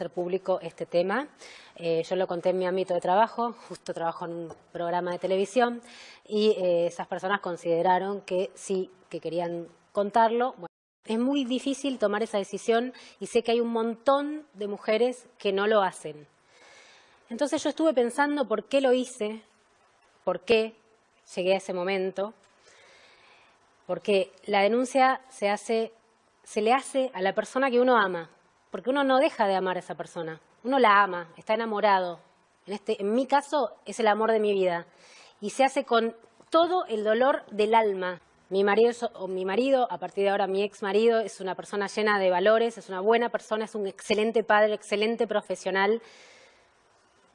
hacer público este tema. Eh, yo lo conté en mi ámbito de trabajo, justo trabajo en un programa de televisión, y eh, esas personas consideraron que sí, que querían contarlo. es muy difícil tomar esa decisión y sé que hay un montón de mujeres que no lo hacen. Entonces yo estuve pensando por qué lo hice, por qué llegué a ese momento, porque la denuncia se hace se le hace a la persona que uno ama, porque uno no deja de amar a esa persona, uno la ama, está enamorado. Este, en, mi caso es el amor de mi vida y se hace con todo el dolor del alma. Mi marido, mi marido, a partir de ahora mi ex marido, es una persona llena de valores, es una buena persona, es un excelente padre, excelente profesional,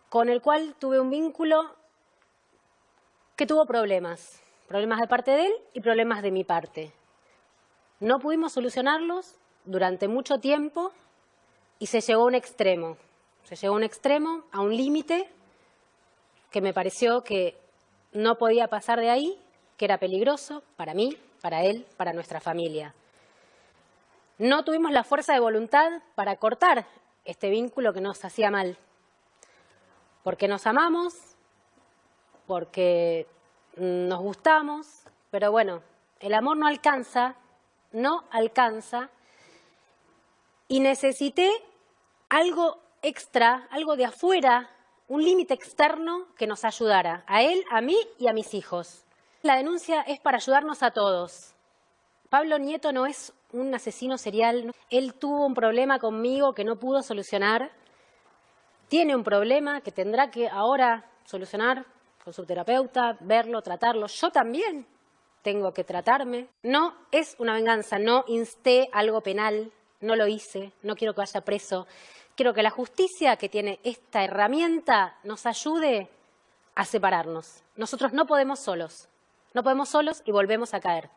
con el cual tuve un vínculo que tuvo problemas, problemas de parte de él y problemas de mi parte. No pudimos solucionarlos durante mucho tiempo y se llegó a un extremo. Se llegó a un extremo, a un límite, que me pareció que no podía pasar de ahí, que era peligroso para mí, para él, para nuestra familia. No tuvimos la fuerza de voluntad para cortar este vínculo que nos hacía mal, porque nos amamos, porque nos gustamos, pero bueno, el amor no alcanza, no alcanza y necesité algo extra, algo de afuera, un límite externo que nos ayudara, a él, a mí y a mis hijos. La denuncia es para ayudarnos a todos. Pablo Nieto no es un asesino serial, él tuvo un problema conmigo que no pudo solucionar, tiene un problema que tendrá que ahora solucionar con su terapeuta, verlo, tratarlo. Yo también tengo que tratarme. No es una venganza, no insté algo penal, no lo hice, no quiero que vaya preso. Quiero que la justicia que tiene esta herramienta nos ayude a separarnos. Nosotros no podemos solos, no podemos solos y volvemos a caer.